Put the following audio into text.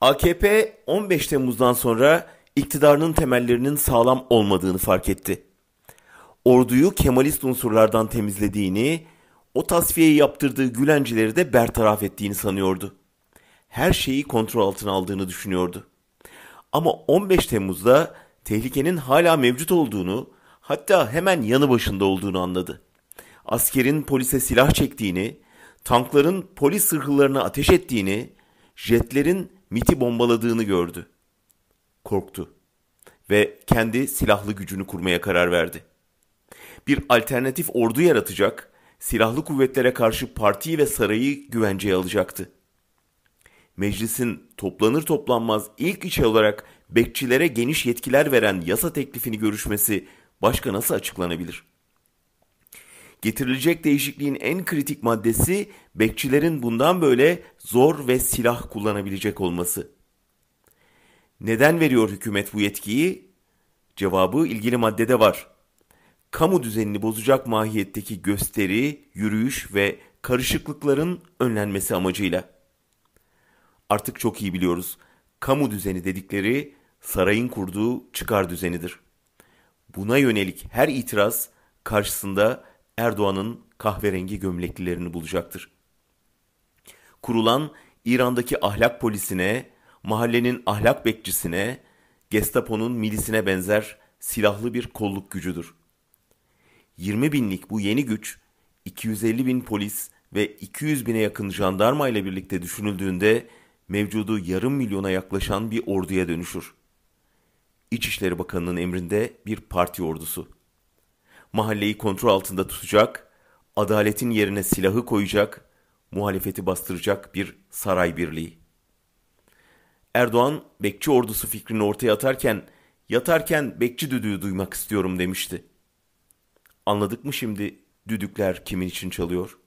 AKP 15 Temmuz'dan sonra iktidarının temellerinin sağlam olmadığını fark etti. Orduyu Kemalist unsurlardan temizlediğini, o tasfiyeyi yaptırdığı Gülencileri de bertaraf ettiğini sanıyordu. Her şeyi kontrol altına aldığını düşünüyordu. Ama 15 Temmuz'da tehlikenin hala mevcut olduğunu, hatta hemen yanı başında olduğunu anladı. Askerin polise silah çektiğini, tankların polis sırhlarına ateş ettiğini, jetlerin MIT'i bombaladığını gördü. Korktu ve kendi silahlı gücünü kurmaya karar verdi. Bir alternatif ordu yaratacak, silahlı kuvvetlere karşı partiyi ve sarayı güvenceye alacaktı. Meclisin toplanır toplanmaz ilk iş olarak bekçilere geniş yetkiler veren yasa teklifini görüşmesi başka nasıl açıklanabilir?'' Getirilecek değişikliğin en kritik maddesi bekçilerin bundan böyle zor ve silah kullanabilecek olması. Neden veriyor hükümet bu yetkiyi? Cevabı ilgili maddede var. Kamu düzenini bozacak mahiyetteki gösteri, yürüyüş ve karışıklıkların önlenmesi amacıyla. Artık çok iyi biliyoruz. Kamu düzeni dedikleri sarayın kurduğu çıkar düzenidir. Buna yönelik her itiraz karşısında Erdoğan'ın kahverengi gömleklilerini bulacaktır. Kurulan İran'daki ahlak polisine, mahallenin ahlak bekçisine, Gestapo'nun milisine benzer silahlı bir kolluk gücüdür. 20 binlik bu yeni güç 250 bin polis ve 200 bine yakın jandarma ile birlikte düşünüldüğünde mevcudu yarım milyona yaklaşan bir orduya dönüşür. İçişleri Bakanı'nın emrinde bir parti ordusu mahalleyi kontrol altında tutacak, adaletin yerine silahı koyacak, muhalefeti bastıracak bir saray birliği. Erdoğan bekçi ordusu fikrini ortaya atarken yatarken bekçi düdüğü duymak istiyorum demişti. Anladık mı şimdi düdükler kimin için çalıyor?''